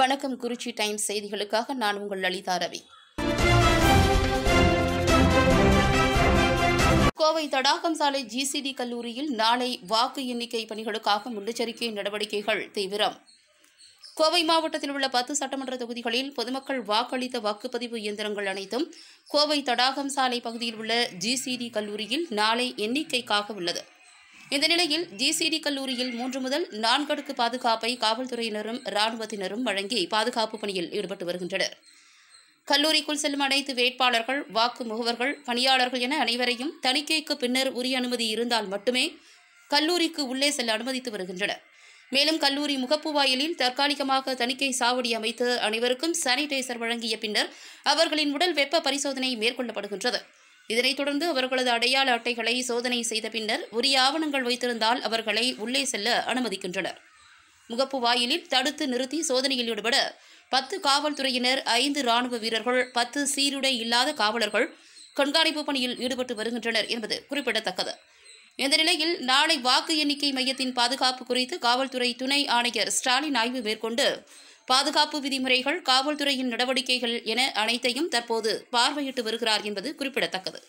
வணக்கம் குறிச்சி டைம்ஸ் செய்திகளுக்காக நான் உங்கள் லலிதா ரவி கோவை தடாகம் சாலை ஜிசிடி கல்லூரியில் நாளை வாக்கு எண்ணிக்கை பணிகளுக்காக முன்னெச்சரிக்கை நடவடிக்கைகள் தீவிரம் கோவை மாவட்டத்தில் உள்ள பத்து சட்டமன்ற தொகுதிகளில் பொதுமக்கள் வாக்களித்த வாக்குப்பதிவு இயந்திரங்கள் அனைத்தும் கோவை தடாகம் சாலை பகுதியில் உள்ள ஜிசிடி கல்லூரியில் நாளை எண்ணிக்கைக்காக உள்ளது இந்த நிலையில் ஜிசிடி கல்லூரியில் மூன்று முதல் நான்கடுக்கு பாதுகாப்பை காவல்துறையினரும் ராணுவத்தினரும் வழங்கி பாதுகாப்பு பணியில் ஈடுபட்டு வருகின்றனர் கல்லூரிக்குள் செல்லும் அனைத்து வேட்பாளர்கள் வாக்கு முகவர்கள் பணியாளர்கள் என அனைவரையும் தணிக்கைக்கு பின்னர் உரிய அனுமதி இருந்தால் மட்டுமே கல்லூரிக்கு உள்ளே செல்ல அனுமதித்து வருகின்றனர் மேலும் கல்லூரி முகப்பு வாயிலில் தற்காலிகமாக தணிக்கை சாவடி அமைத்து அனைவருக்கும் சானிடைசர் வழங்கிய பின்னர் அவர்களின் உடல் வெப்ப பரிசோதனை மேற்கொள்ளப்படுகின்றது இதனைத் தொடர்ந்து அவர்களது அடையாள அட்டைகளை சோதனை செய்த பின்னர் உரிய ஆவணங்கள் வைத்திருந்தால் அவர்களை உள்ளே செல்ல அனுமதிக்கின்றனர் முகப்பு வாயிலில் தடுத்து நிறுத்தி சோதனையில் ஈடுபட பத்து காவல்துறையினர் ஐந்து ராணுவ வீரர்கள் பத்து சீருடை இல்லாத காவலர்கள் கண்காணிப்பு பணியில் ஈடுபட்டு வருகின்றனர் என்பது குறிப்பிடத்தக்கது இந்த நிலையில் நாளை வாக்கு எண்ணிக்கை மையத்தின் பாதுகாப்பு குறித்து காவல்துறை துணை ஆணையர் ஸ்டாலின் ஆய்வு மேற்கொண்டு பாதுகாப்பு விதிமுறைகள் காவல்துறையின் நடவடிக்கைகள் என அனைத்தையும் தற்போது பார்வையிட்டு வருகிறார் என்பது குறிப்பிடத்தக்கது